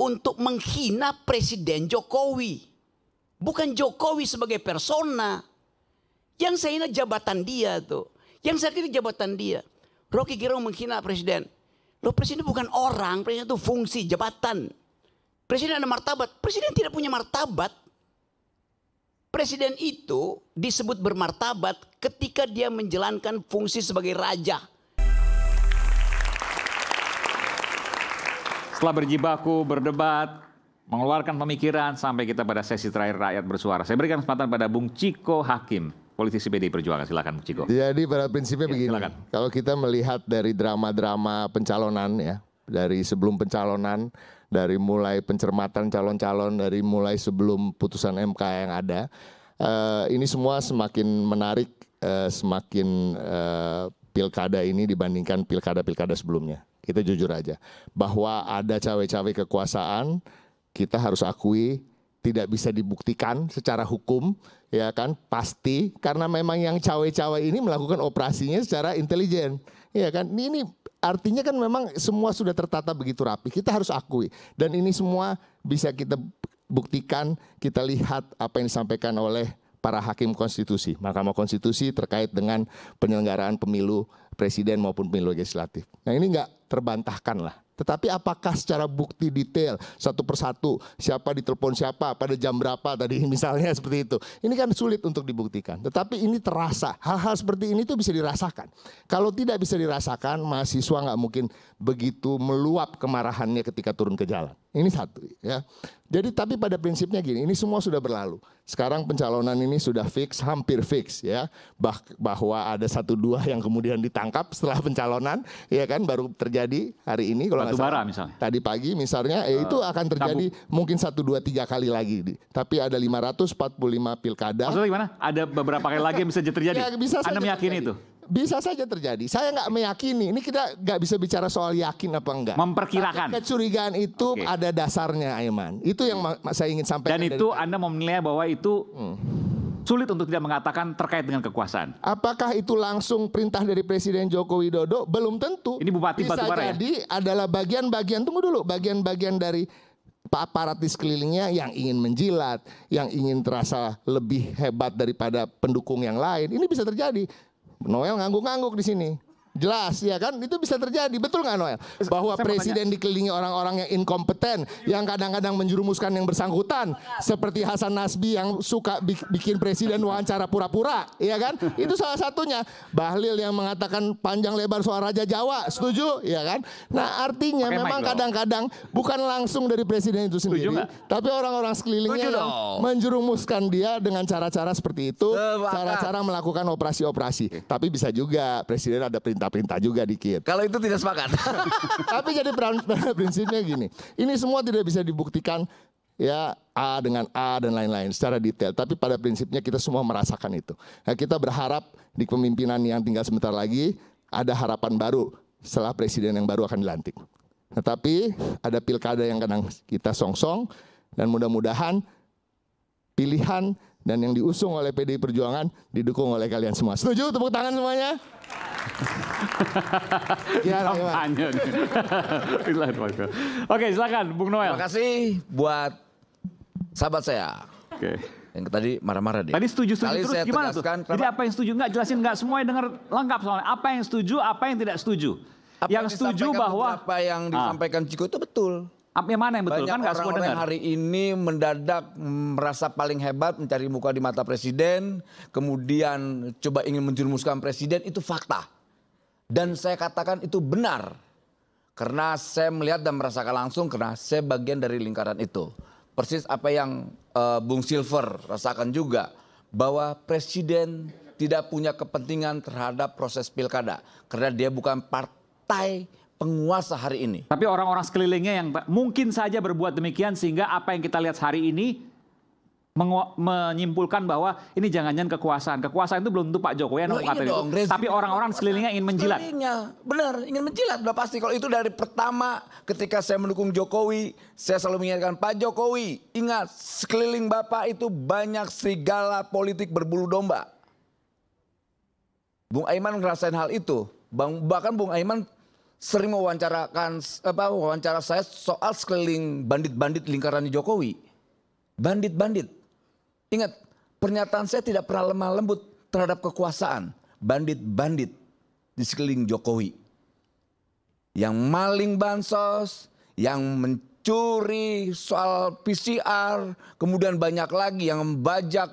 untuk menghina Presiden Jokowi. Bukan Jokowi sebagai persona. Yang saya ingat jabatan dia tuh. Yang saya kira jabatan dia. Rocky Gerung menghina Presiden. Loh Presiden bukan orang, Presiden itu fungsi, jabatan. Presiden ada martabat. Presiden tidak punya martabat. Presiden itu disebut bermartabat ketika dia menjalankan fungsi sebagai raja. Setelah berjibaku, berdebat, mengeluarkan pemikiran sampai kita pada sesi terakhir rakyat bersuara. Saya berikan kesempatan pada Bung Ciko Hakim, politisi PD Perjuangan. Silakan Bung Ciko. Jadi iya, pada prinsipnya ya, begini, silakan. kalau kita melihat dari drama-drama pencalonan ya, dari sebelum pencalonan, dari mulai pencermatan calon-calon, dari mulai sebelum putusan MK yang ada, uh, ini semua semakin menarik, uh, semakin uh, pilkada ini dibandingkan pilkada-pilkada sebelumnya. Kita jujur aja bahwa ada cawe-cawe kekuasaan, kita harus akui tidak bisa dibuktikan secara hukum ya kan pasti karena memang yang cawe-cawe ini melakukan operasinya secara intelijen ya kan ini artinya kan memang semua sudah tertata begitu rapi kita harus akui dan ini semua bisa kita buktikan kita lihat apa yang disampaikan oleh para hakim konstitusi, Mahkamah Konstitusi terkait dengan penyelenggaraan pemilu presiden maupun pemilu legislatif. Nah ini nggak terbantahkan lah. Tetapi apakah secara bukti detail satu persatu siapa ditelepon siapa pada jam berapa tadi misalnya seperti itu. Ini kan sulit untuk dibuktikan. Tetapi ini terasa. Hal-hal seperti ini tuh bisa dirasakan. Kalau tidak bisa dirasakan mahasiswa nggak mungkin begitu meluap kemarahannya ketika turun ke jalan. Ini satu ya. Jadi tapi pada prinsipnya gini, ini semua sudah berlalu. Sekarang pencalonan ini sudah fix, hampir fix ya. Bah, bahwa ada satu dua yang kemudian ditangkap setelah pencalonan, ya kan baru terjadi hari ini kalau Batu salah. misalnya. Tadi pagi misalnya, ya itu eh, akan terjadi tabu. mungkin satu dua tiga kali lagi. Tapi ada 545 pilkada. Maksudnya gimana? Ada beberapa kali lagi yang bisa terjadi. ya, bisa Anda meyakini itu? Bisa saja terjadi. Saya nggak meyakini. Ini kita nggak bisa bicara soal yakin apa enggak. Memperkirakan. Tapi kecurigaan itu okay. ada dasarnya, Aiman. Itu yang hmm. saya ingin sampaikan. Dan itu dari... Anda menilai bahwa itu hmm. sulit untuk tidak mengatakan terkait dengan kekuasaan. Apakah itu langsung perintah dari Presiden Joko Widodo? Belum tentu. Ini Bupati bisa Batubara ya? jadi ya? adalah bagian-bagian. Tunggu dulu, bagian-bagian dari aparat di sekelilingnya yang ingin menjilat, yang ingin terasa lebih hebat daripada pendukung yang lain. Ini bisa terjadi. Noel ngangguk-ngangguk di sini. Jelas ya kan? Itu bisa terjadi, betul nggak Noel? Bahwa Saya presiden dikelilingi orang-orang yang inkompeten, yang kadang-kadang menjerumuskan yang bersangkutan, seperti Hasan Nasbi yang suka bikin presiden wawancara pura-pura, ya kan? Itu salah satunya. Bahlil yang mengatakan panjang lebar soal Raja Jawa, setuju, ya kan? Nah artinya Pake memang kadang-kadang bukan langsung dari presiden itu sendiri, tapi orang-orang sekelilingnya yang menjerumuskan dia dengan cara-cara seperti itu, cara-cara melakukan operasi-operasi. Tapi bisa juga presiden ada perintah pinta-pinta juga dikit. Kalau itu tidak sepakat. Tapi jadi prinsipnya gini, ini semua tidak bisa dibuktikan ya A dengan A dan lain-lain secara detail. Tapi pada prinsipnya kita semua merasakan itu. Nah, kita berharap di kepemimpinan yang tinggal sebentar lagi ada harapan baru setelah presiden yang baru akan dilantik. Tetapi ada pilkada yang kadang kita songsong dan mudah-mudahan pilihan dan yang diusung oleh PDI Perjuangan didukung oleh kalian semua. Setuju? Tepuk tangan semuanya gimana, iya, iya. gimana? Oke, silakan Bung Noel. Terima kasih buat sahabat saya. Oke. Okay. Yang tadi marah-marah deh. Tadi setuju-setuju terus saya gimana tuh? Kenapa? Jadi apa yang setuju? Enggak jelasin, enggak semuanya dengar lengkap soalnya. Apa yang setuju, apa yang tidak setuju. Apa yang, yang setuju bahwa... Apa yang ah. disampaikan ah. Ciko itu betul. Yang mana yang betul Banyak kan orang, -orang hari ini mendadak mm, merasa paling hebat mencari muka di mata presiden, kemudian coba ingin menjerumuskan presiden itu fakta. Dan saya katakan itu benar. Karena saya melihat dan merasakan langsung karena saya bagian dari lingkaran itu. Persis apa yang uh, Bung Silver rasakan juga bahwa presiden tidak punya kepentingan terhadap proses pilkada karena dia bukan partai penguasa hari ini. Tapi orang-orang sekelilingnya yang mungkin saja berbuat demikian sehingga apa yang kita lihat hari ini menyimpulkan bahwa ini jangan-jangan kekuasaan. Kekuasaan itu belum tentu Pak Jokowi yang iya dong, Tapi orang-orang sekelilingnya ingin menjilat. Sekelilingnya, benar, ingin menjilat. Sudah pasti kalau itu dari pertama ketika saya mendukung Jokowi, saya selalu mengingatkan Pak Jokowi, ingat sekeliling Bapak itu banyak serigala politik berbulu domba. Bung Aiman ngerasain hal itu. Bang, bahkan Bung Aiman sering mewawancarakan apa wawancara saya soal sekeliling bandit-bandit lingkaran Jokowi. Bandit-bandit. Ingat, pernyataan saya tidak pernah lemah lembut terhadap kekuasaan. Bandit-bandit di sekeliling Jokowi. Yang maling bansos, yang mencuri soal PCR, kemudian banyak lagi yang membajak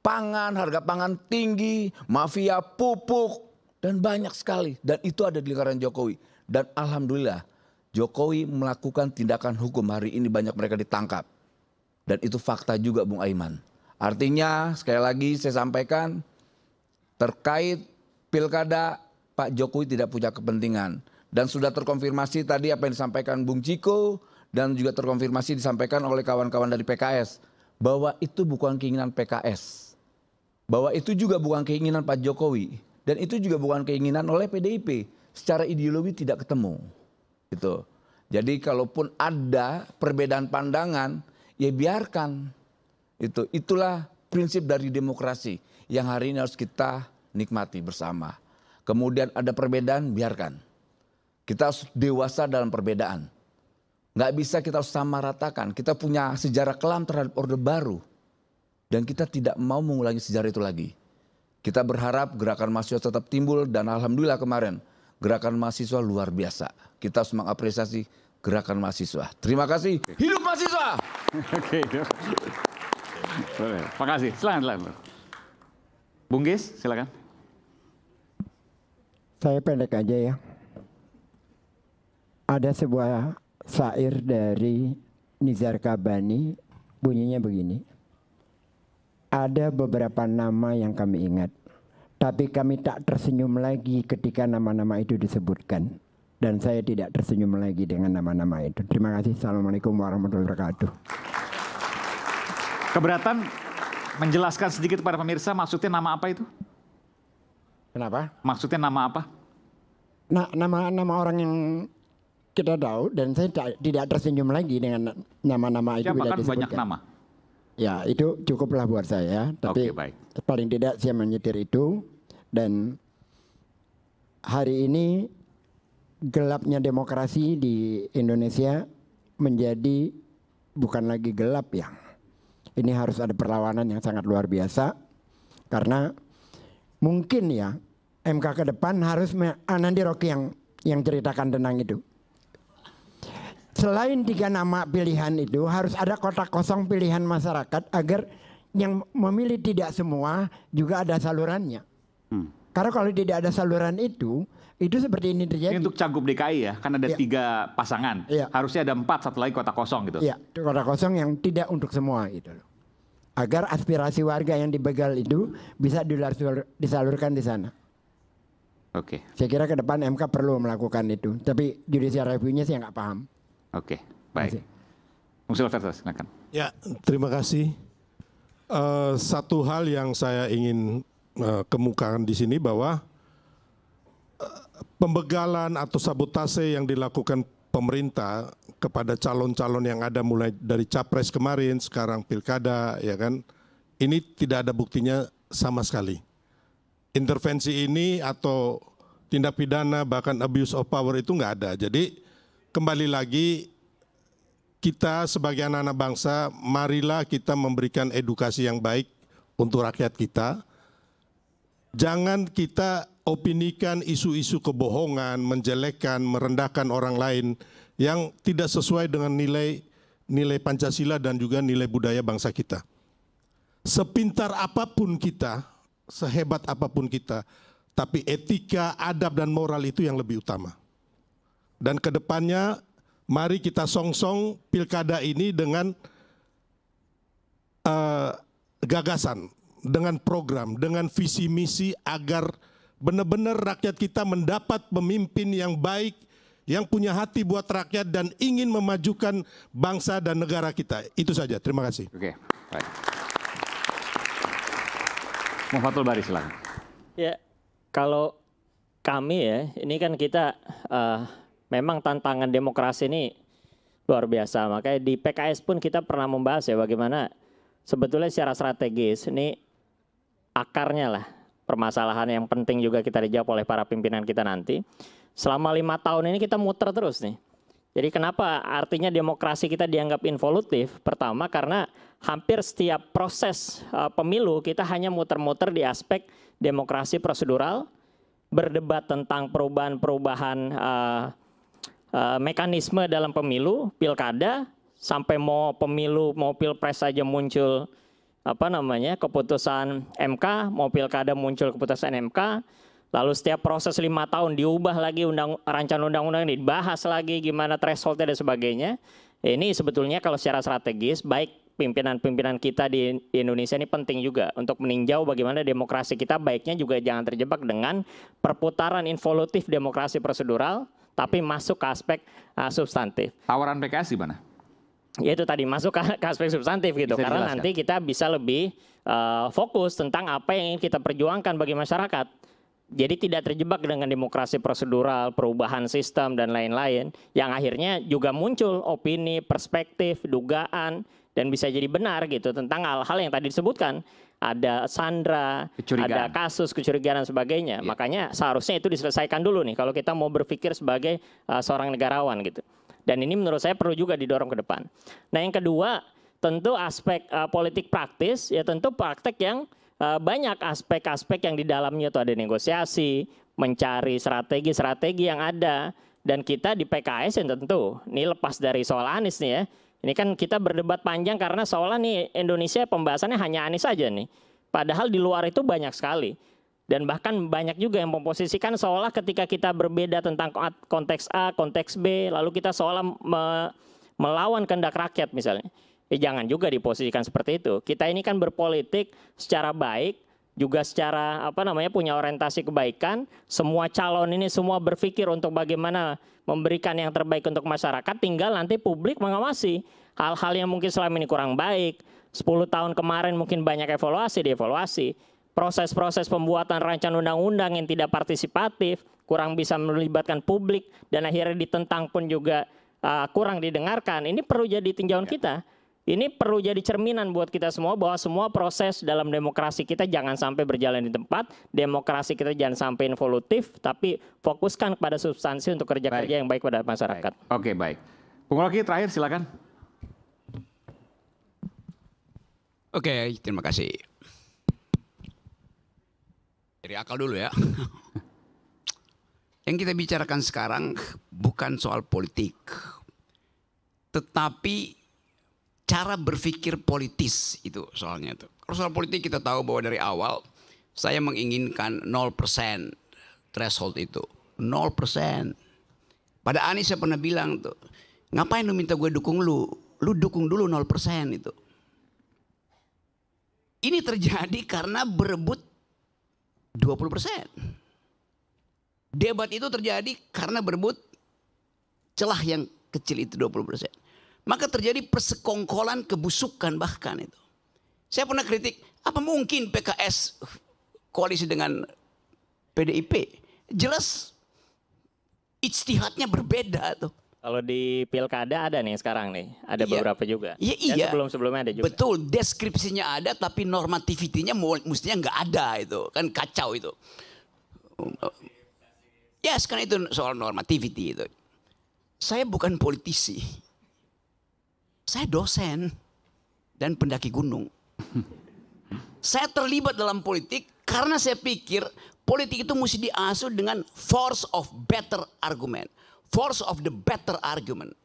pangan, harga pangan tinggi, mafia pupuk, dan banyak sekali. Dan itu ada di lingkaran Jokowi. Dan alhamdulillah Jokowi melakukan tindakan hukum hari ini banyak mereka ditangkap. Dan itu fakta juga Bung Aiman. Artinya sekali lagi saya sampaikan terkait pilkada Pak Jokowi tidak punya kepentingan. Dan sudah terkonfirmasi tadi apa yang disampaikan Bung Ciko dan juga terkonfirmasi disampaikan oleh kawan-kawan dari PKS. Bahwa itu bukan keinginan PKS. Bahwa itu juga bukan keinginan Pak Jokowi. Dan itu juga bukan keinginan oleh PDIP secara ideologi tidak ketemu. Gitu. Jadi kalaupun ada perbedaan pandangan, ya biarkan. Itu itulah prinsip dari demokrasi yang hari ini harus kita nikmati bersama. Kemudian ada perbedaan, biarkan. Kita harus dewasa dalam perbedaan. Nggak bisa kita harus sama ratakan. Kita punya sejarah kelam terhadap Orde Baru. Dan kita tidak mau mengulangi sejarah itu lagi. Kita berharap gerakan mahasiswa tetap timbul dan alhamdulillah kemarin gerakan mahasiswa luar biasa. Kita harus mengapresiasi gerakan mahasiswa. Terima kasih. Hidup mahasiswa. Oke. Terima Makasih. Silakan, silakan. Bungis, silakan. Saya pendek aja ya. Ada sebuah syair dari Nizar Kabani bunyinya begini. Ada beberapa nama yang kami ingat tapi kami tak tersenyum lagi ketika nama-nama itu disebutkan. Dan saya tidak tersenyum lagi dengan nama-nama itu. Terima kasih. Assalamualaikum warahmatullahi wabarakatuh. Keberatan menjelaskan sedikit kepada pemirsa maksudnya nama apa itu? Kenapa? Maksudnya nama apa? Nah, nama nama orang yang kita tahu dan saya tidak tersenyum lagi dengan nama-nama itu. Siapa kan banyak nama? Ya, itu cukuplah buat saya. Tapi okay, baik. paling tidak saya menyetir itu dan hari ini gelapnya demokrasi di Indonesia menjadi bukan lagi gelap yang Ini harus ada perlawanan yang sangat luar biasa karena mungkin ya MK ke depan harus Anandi ah, Rocky yang yang ceritakan tentang itu selain tiga nama pilihan itu harus ada kotak kosong pilihan masyarakat agar yang memilih tidak semua juga ada salurannya. Hmm. Karena kalau tidak ada saluran itu, itu seperti ini terjadi. Ini untuk cagup DKI ya, kan ada ya. tiga pasangan. Ya. Harusnya ada empat, satu lagi kota kosong gitu. Iya, kota kosong yang tidak untuk semua gitu Agar aspirasi warga yang dibegal itu bisa disalurkan di sana. Oke. Okay. Saya kira ke depan MK perlu melakukan itu. Tapi judicial review-nya saya nggak paham. Oke, okay, baik. Musil Silvester, silakan. Ya, terima kasih. Uh, satu hal yang saya ingin uh, kemukakan di sini bahwa uh, pembegalan atau sabotase yang dilakukan pemerintah kepada calon-calon yang ada mulai dari capres kemarin, sekarang pilkada, ya kan, ini tidak ada buktinya sama sekali. Intervensi ini atau tindak pidana bahkan abuse of power itu nggak ada. Jadi kembali lagi kita sebagai anak-anak bangsa, marilah kita memberikan edukasi yang baik untuk rakyat kita. Jangan kita opinikan isu-isu kebohongan, menjelekkan, merendahkan orang lain yang tidak sesuai dengan nilai nilai Pancasila dan juga nilai budaya bangsa kita. Sepintar apapun kita, sehebat apapun kita, tapi etika, adab, dan moral itu yang lebih utama. Dan kedepannya mari kita songsong pilkada ini dengan uh, gagasan, dengan program, dengan visi misi agar benar-benar rakyat kita mendapat pemimpin yang baik, yang punya hati buat rakyat dan ingin memajukan bangsa dan negara kita. Itu saja. Terima kasih. Oke, baik. Mufatul Bari silakan. Ya, kalau kami ya, ini kan kita uh, memang tantangan demokrasi ini luar biasa. Makanya di PKS pun kita pernah membahas ya bagaimana sebetulnya secara strategis ini akarnya lah permasalahan yang penting juga kita dijawab oleh para pimpinan kita nanti. Selama lima tahun ini kita muter terus nih. Jadi kenapa artinya demokrasi kita dianggap involutif? Pertama karena hampir setiap proses uh, pemilu kita hanya muter-muter di aspek demokrasi prosedural, berdebat tentang perubahan-perubahan uh, uh, mekanisme dalam pemilu, pilkada, sampai mau pemilu, mau pilpres saja muncul apa namanya keputusan MK, mau pilkada muncul keputusan MK, lalu setiap proses lima tahun diubah lagi undang rancangan undang-undang ini dibahas lagi gimana thresholdnya dan sebagainya. Ini sebetulnya kalau secara strategis baik pimpinan-pimpinan kita di Indonesia ini penting juga untuk meninjau bagaimana demokrasi kita baiknya juga jangan terjebak dengan perputaran involutif demokrasi prosedural tapi masuk ke aspek uh, substantif. Tawaran PKS gimana? ya itu tadi masuk ke, ke aspek substantif gitu bisa karena nanti kita bisa lebih uh, fokus tentang apa yang ingin kita perjuangkan bagi masyarakat jadi tidak terjebak dengan demokrasi prosedural perubahan sistem dan lain-lain yang akhirnya juga muncul opini perspektif dugaan dan bisa jadi benar gitu tentang hal-hal yang tadi disebutkan ada sandra, kecurigaan. ada kasus kecurigaan dan sebagainya. Yeah. Makanya seharusnya itu diselesaikan dulu nih kalau kita mau berpikir sebagai uh, seorang negarawan gitu. Dan ini menurut saya perlu juga didorong ke depan. Nah, yang kedua, tentu aspek uh, politik praktis ya tentu praktek yang uh, banyak aspek-aspek yang di dalamnya itu ada negosiasi, mencari strategi-strategi yang ada dan kita di PKS yang tentu ini lepas dari soal Anies nih ya ini kan kita berdebat panjang karena seolah nih Indonesia pembahasannya hanya Anies saja nih. Padahal di luar itu banyak sekali. Dan bahkan banyak juga yang memposisikan seolah ketika kita berbeda tentang konteks A, konteks B, lalu kita seolah me melawan kehendak rakyat misalnya. Eh, jangan juga diposisikan seperti itu. Kita ini kan berpolitik secara baik, juga secara apa namanya punya orientasi kebaikan. Semua calon ini semua berpikir untuk bagaimana memberikan yang terbaik untuk masyarakat. Tinggal nanti publik mengawasi hal-hal yang mungkin selama ini kurang baik. 10 tahun kemarin mungkin banyak evaluasi dievaluasi. Proses-proses pembuatan rancangan undang-undang yang tidak partisipatif, kurang bisa melibatkan publik dan akhirnya ditentang pun juga uh, kurang didengarkan. Ini perlu jadi tinjauan ya. kita ini perlu jadi cerminan buat kita semua bahwa semua proses dalam demokrasi kita jangan sampai berjalan di tempat, demokrasi kita jangan sampai involutif, tapi fokuskan pada substansi untuk kerja-kerja yang baik pada masyarakat. Baik. Oke, baik. Bung Rocky terakhir silakan. Oke, terima kasih. Dari akal dulu ya. Yang kita bicarakan sekarang bukan soal politik, tetapi cara berpikir politis itu soalnya itu. Kalau soal politik kita tahu bahwa dari awal saya menginginkan 0% threshold itu. 0%. Pada Anies saya pernah bilang tuh, ngapain lu minta gue dukung lu? Lu dukung dulu 0% itu. Ini terjadi karena berebut 20%. Debat itu terjadi karena berebut celah yang kecil itu 20%. Maka terjadi persekongkolan kebusukan bahkan itu. Saya pernah kritik, apa mungkin PKS uh, koalisi dengan PDIP? Jelas ijtihadnya berbeda tuh. Kalau di pilkada ada nih sekarang nih, ada iya. beberapa juga. Iya, iya. sebelum sebelumnya ada juga. Betul, deskripsinya ada, tapi normativitinya mestinya nggak ada itu, kan kacau itu. Ya, sekarang itu soal normativity itu. Saya bukan politisi, saya dosen dan pendaki gunung. saya terlibat dalam politik karena saya pikir politik itu mesti diasuh dengan force of better argument. Force of the better argument.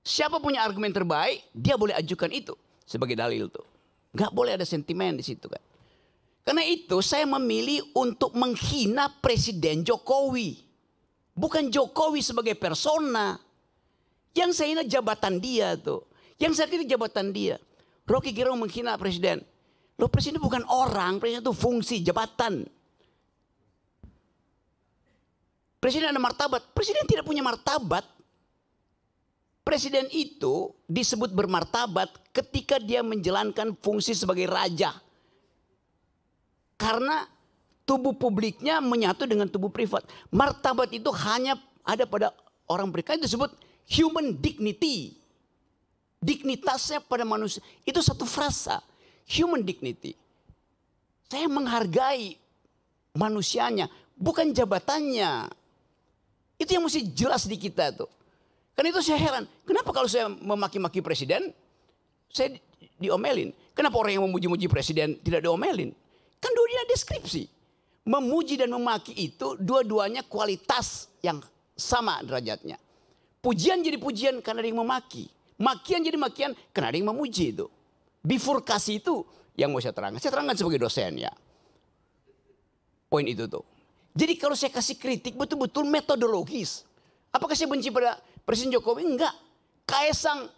Siapa punya argumen terbaik, dia boleh ajukan itu sebagai dalil tuh. Gak boleh ada sentimen di situ kan. Karena itu saya memilih untuk menghina Presiden Jokowi. Bukan Jokowi sebagai persona. Yang saya ingat jabatan dia tuh. Yang saya kira jabatan dia. Rocky Gerung menghina presiden. Loh presiden bukan orang, presiden itu fungsi, jabatan. Presiden ada martabat. Presiden tidak punya martabat. Presiden itu disebut bermartabat ketika dia menjalankan fungsi sebagai raja. Karena tubuh publiknya menyatu dengan tubuh privat. Martabat itu hanya ada pada orang berikan Itu disebut human dignity. Dignitasnya pada manusia. Itu satu frasa. Human dignity. Saya menghargai manusianya. Bukan jabatannya. Itu yang mesti jelas di kita tuh. Karena itu saya heran. Kenapa kalau saya memaki-maki presiden. Saya diomelin. Kenapa orang yang memuji-muji presiden tidak diomelin. Kan dunia deskripsi. Memuji dan memaki itu dua-duanya kualitas yang sama derajatnya. Pujian jadi pujian karena ada yang memaki. Makian jadi makian karena ada yang memuji itu. Bifurkasi itu yang mau saya terangkan. Saya terangkan sebagai dosen ya. Poin itu tuh. Jadi kalau saya kasih kritik betul-betul metodologis. Apakah saya benci pada Presiden Jokowi? Enggak. Kaisang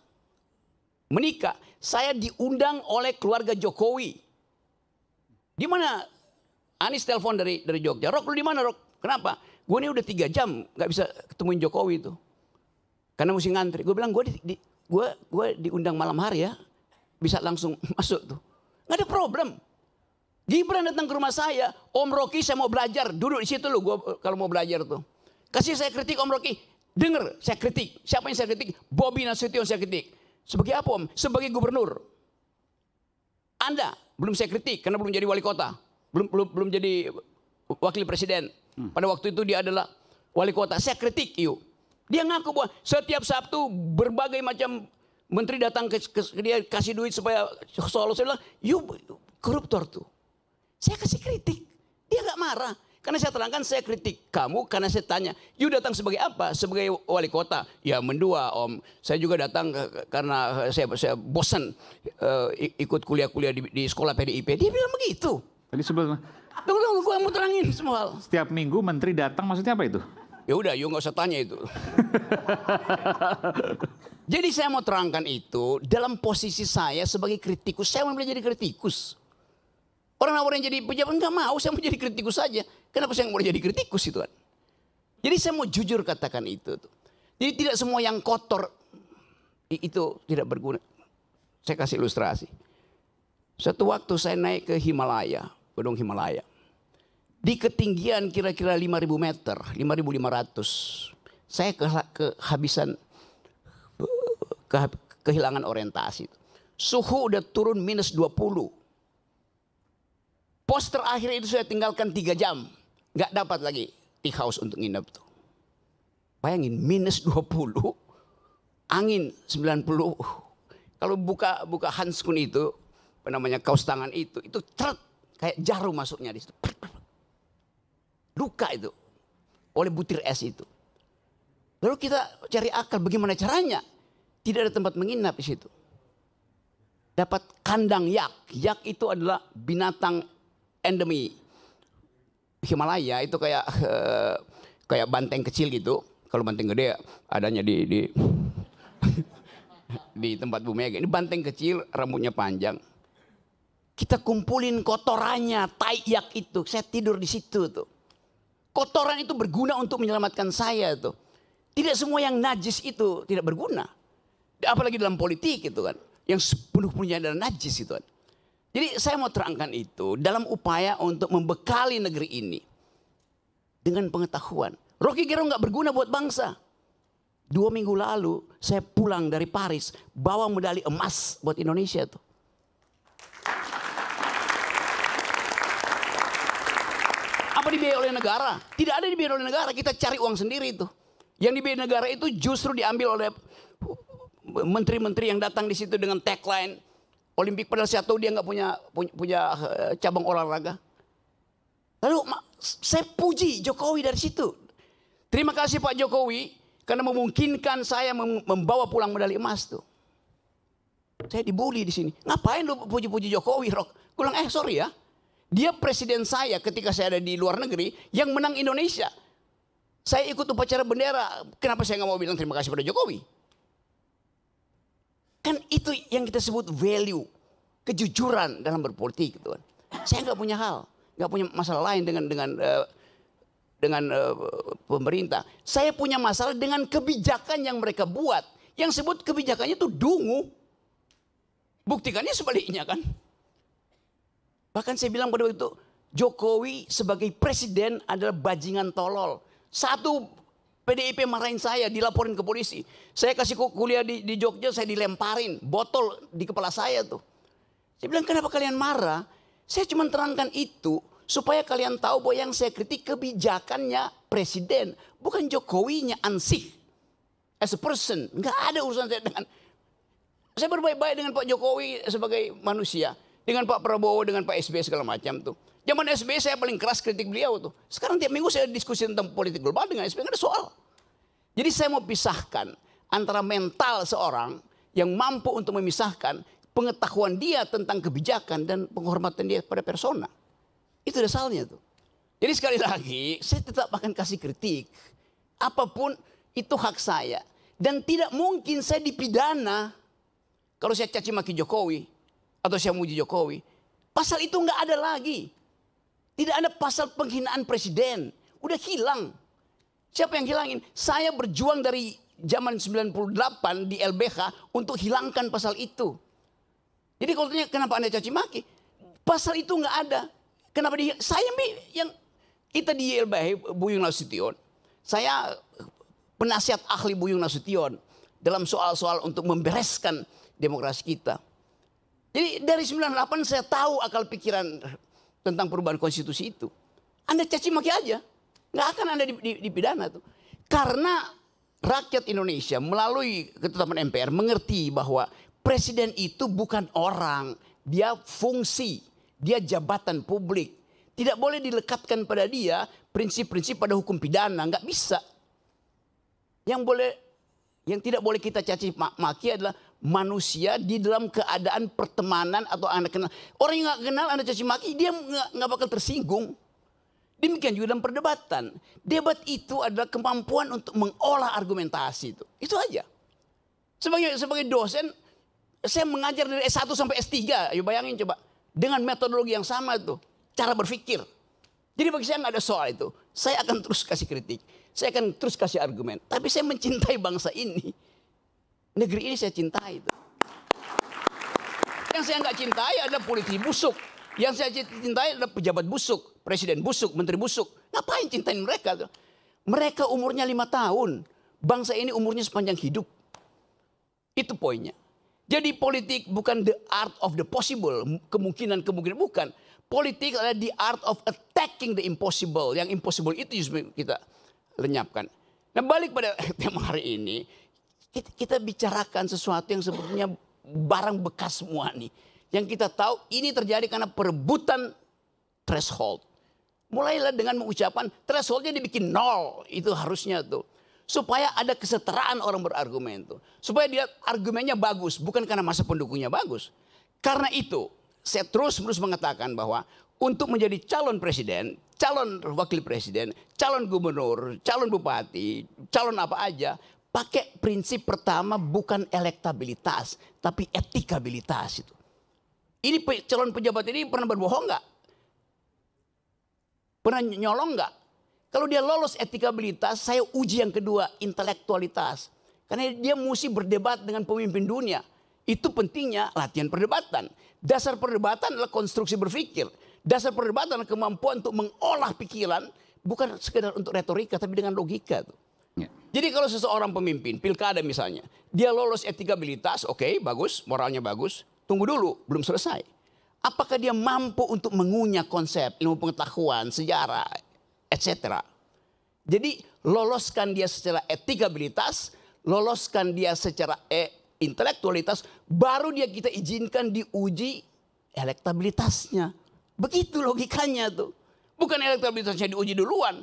menikah, saya diundang oleh keluarga Jokowi. Di mana? Anies telepon dari dari Jogja. Rok lu di mana, Rok? Kenapa? Gue ini udah tiga jam nggak bisa ketemuin Jokowi itu. Karena mesti ngantri. Gue bilang gue di, di gue gue diundang malam hari ya bisa langsung masuk tuh. Nggak ada problem. Gibran datang ke rumah saya, Om Rocky saya mau belajar, duduk di situ loh, gua kalau mau belajar tuh. Kasih saya kritik Om Rocky, dengar saya kritik. Siapa yang saya kritik? Bobby Nasution saya kritik. Sebagai apa Om? Sebagai gubernur. Anda belum saya kritik karena belum jadi wali kota, belum belum belum jadi wakil presiden. Hmm. Pada waktu itu dia adalah wali kota. Saya kritik yuk. Dia ngaku bahwa setiap Sabtu berbagai macam menteri datang ke, ke, ke dia kasih duit supaya Solo. Saya bilang, you, koruptor tuh. Saya kasih kritik. Dia gak marah. Karena saya terangkan saya kritik kamu karena saya tanya, you datang sebagai apa? Sebagai wali kota. Ya mendua om. Saya juga datang karena eh, saya, saya bosan uh, eh, ikut kuliah-kuliah di, di sekolah PDIP. Dia bilang begitu. Tadi sebelumnya. Tunggu, tunggu, gue mau terangin semua hal. Setiap minggu menteri datang maksudnya apa itu? Ya udah, yuk nggak usah tanya itu. jadi saya mau terangkan itu dalam posisi saya sebagai kritikus. Saya mau jadi kritikus. Orang orang yang jadi pejabat nggak mau, saya mau jadi kritikus saja. Kenapa saya mau jadi kritikus itu Jadi saya mau jujur katakan itu. Jadi tidak semua yang kotor itu tidak berguna. Saya kasih ilustrasi. Satu waktu saya naik ke Himalaya, gunung Himalaya. Di ketinggian kira-kira 5.000 meter, 5.500. Saya ke, kehabisan, ke, kehilangan orientasi. Suhu udah turun minus 20. Poster terakhir itu saya tinggalkan 3 jam. nggak dapat lagi di house untuk nginep tuh. Bayangin minus 20, angin 90. Kalau buka buka handskun itu, apa namanya kaos tangan itu, itu ceret kayak jarum masuknya di situ. Luka itu. Oleh butir es itu. Lalu kita cari akal bagaimana caranya. Tidak ada tempat menginap di situ. Dapat kandang yak. Yak itu adalah binatang endemi. Himalaya itu kayak eh, kayak banteng kecil gitu. Kalau banteng gede adanya di di di tempat bumi Ini banteng kecil, rambutnya panjang. Kita kumpulin kotorannya, tai yak itu. Saya tidur di situ tuh. Kotoran itu berguna untuk menyelamatkan saya itu. Tidak semua yang najis itu tidak berguna. Apalagi dalam politik itu kan. Yang sepenuh-penuhnya adalah najis itu kan. Jadi saya mau terangkan itu dalam upaya untuk membekali negeri ini dengan pengetahuan. Rocky Gerung nggak berguna buat bangsa. Dua minggu lalu saya pulang dari Paris bawa medali emas buat Indonesia tuh. dibiayai oleh negara. Tidak ada dibiayai oleh negara. Kita cari uang sendiri itu. Yang dibiayai negara itu justru diambil oleh menteri-menteri yang datang di situ dengan tagline Olimpik padahal saya tahu dia nggak punya, punya punya eh, cabang olahraga. Lalu saya puji Jokowi dari situ. Terima kasih Pak Jokowi karena memungkinkan saya membawa pulang medali emas tuh. Saya dibully di sini. Ngapain lu puji-puji Jokowi, Rok? Kulang eh sorry ya. Dia presiden saya ketika saya ada di luar negeri yang menang Indonesia. Saya ikut upacara bendera. Kenapa saya nggak mau bilang terima kasih pada Jokowi? Kan itu yang kita sebut value. Kejujuran dalam berpolitik. Gitu. Kan. Saya nggak punya hal. nggak punya masalah lain dengan dengan eh, dengan uh, pemerintah. Saya punya masalah dengan kebijakan yang mereka buat. Yang sebut kebijakannya itu dungu. Buktikannya sebaliknya kan. Bahkan saya bilang pada waktu itu, Jokowi sebagai presiden adalah bajingan tolol. Satu PDIP marahin saya, dilaporin ke polisi. Saya kasih kuliah di, di Jogja, saya dilemparin botol di kepala saya tuh. Saya bilang, kenapa kalian marah? Saya cuma terangkan itu supaya kalian tahu bahwa yang saya kritik kebijakannya presiden, bukan Jokowinya ansih. As a person, nggak ada urusan saya dengan saya berbaik-baik dengan Pak Jokowi sebagai manusia. Dengan Pak Prabowo, dengan Pak SBY segala macam tuh. Zaman SBY saya paling keras kritik beliau tuh. Sekarang tiap minggu saya diskusi tentang politik global dengan SBY, ada soal. Jadi saya mau pisahkan antara mental seorang yang mampu untuk memisahkan pengetahuan dia tentang kebijakan dan penghormatan dia pada persona. Itu dasarnya tuh. Jadi sekali lagi, saya tetap akan kasih kritik. Apapun itu hak saya. Dan tidak mungkin saya dipidana kalau saya caci maki Jokowi atau saya muji Jokowi. Pasal itu nggak ada lagi. Tidak ada pasal penghinaan presiden. Udah hilang. Siapa yang hilangin? Saya berjuang dari zaman 98 di LBH untuk hilangkan pasal itu. Jadi kalau tanya kenapa Anda caci maki? Pasal itu nggak ada. Kenapa di saya yang kita di LBH Buyung Nasution, saya penasihat ahli Buyung Nasution dalam soal-soal untuk membereskan demokrasi kita. Jadi dari 98 saya tahu akal pikiran tentang perubahan konstitusi itu. Anda caci maki aja. Nggak akan Anda dipidana tuh. Karena rakyat Indonesia melalui ketetapan MPR mengerti bahwa presiden itu bukan orang. Dia fungsi. Dia jabatan publik. Tidak boleh dilekatkan pada dia prinsip-prinsip pada hukum pidana. Nggak bisa. Yang boleh yang tidak boleh kita caci maki adalah manusia di dalam keadaan pertemanan atau anda kenal. Orang yang nggak kenal anda caci maki dia nggak bakal tersinggung. Demikian juga dalam perdebatan. Debat itu adalah kemampuan untuk mengolah argumentasi itu. Itu aja. Sebagai sebagai dosen saya mengajar dari S1 sampai S3. Ayo ya, bayangin coba. Dengan metodologi yang sama itu. Cara berpikir. Jadi bagi saya nggak ada soal itu. Saya akan terus kasih kritik. Saya akan terus kasih argumen. Tapi saya mencintai bangsa ini. Negeri ini saya cintai. Itu. Yang saya nggak cintai adalah politik busuk. Yang saya cintai adalah pejabat busuk, presiden busuk, menteri busuk. Ngapain cintain mereka? Mereka umurnya lima tahun. Bangsa ini umurnya sepanjang hidup. Itu poinnya. Jadi politik bukan the art of the possible. Kemungkinan-kemungkinan bukan. Politik adalah the art of attacking the impossible. Yang impossible itu justru kita lenyapkan. Nah balik pada tema hari ini kita, kita bicarakan sesuatu yang sebetulnya barang bekas semua nih. Yang kita tahu ini terjadi karena perebutan threshold. Mulailah dengan mengucapkan thresholdnya dibikin nol. Itu harusnya tuh. Supaya ada kesetaraan orang berargumen tuh. Supaya dia argumennya bagus. Bukan karena masa pendukungnya bagus. Karena itu saya terus menerus mengatakan bahwa untuk menjadi calon presiden, calon wakil presiden, calon gubernur, calon bupati, calon apa aja pakai prinsip pertama bukan elektabilitas, tapi etikabilitas itu. Ini calon pejabat ini pernah berbohong nggak? Pernah nyolong nggak? Kalau dia lolos etikabilitas, saya uji yang kedua, intelektualitas. Karena dia mesti berdebat dengan pemimpin dunia. Itu pentingnya latihan perdebatan. Dasar perdebatan adalah konstruksi berpikir. Dasar perdebatan adalah kemampuan untuk mengolah pikiran, bukan sekedar untuk retorika, tapi dengan logika. Tuh. Ya. Jadi kalau seseorang pemimpin, pilkada misalnya, dia lolos etikabilitas, oke okay, bagus, moralnya bagus, tunggu dulu, belum selesai. Apakah dia mampu untuk mengunyah konsep ilmu pengetahuan, sejarah, etc. Jadi loloskan dia secara etikabilitas, loloskan dia secara e intelektualitas, baru dia kita izinkan diuji elektabilitasnya. Begitu logikanya tuh. Bukan elektabilitasnya diuji duluan,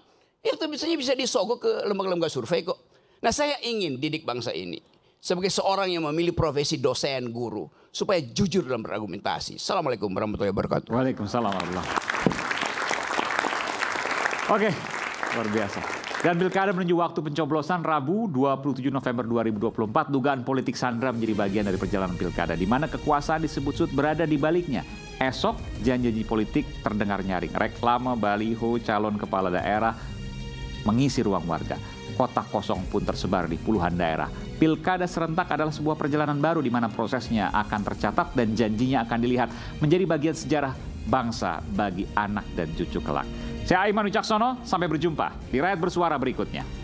itu misalnya bisa disogok ke lembaga-lembaga survei kok. Nah saya ingin didik bangsa ini sebagai seorang yang memilih profesi dosen guru supaya jujur dalam berargumentasi. Assalamualaikum warahmatullahi wabarakatuh. Waalaikumsalam warahmatullahi Oke, okay. luar biasa. Dan pilkada menuju waktu pencoblosan Rabu 27 November 2024, dugaan politik Sandra menjadi bagian dari perjalanan pilkada, di mana kekuasaan disebut-sebut berada di baliknya. Esok, janji-janji politik terdengar nyaring. Reklama, baliho, calon kepala daerah, mengisi ruang warga. Kota kosong pun tersebar di puluhan daerah. Pilkada serentak adalah sebuah perjalanan baru di mana prosesnya akan tercatat dan janjinya akan dilihat menjadi bagian sejarah bangsa bagi anak dan cucu kelak. Saya Aiman Wicaksono, sampai berjumpa di Rakyat Bersuara berikutnya.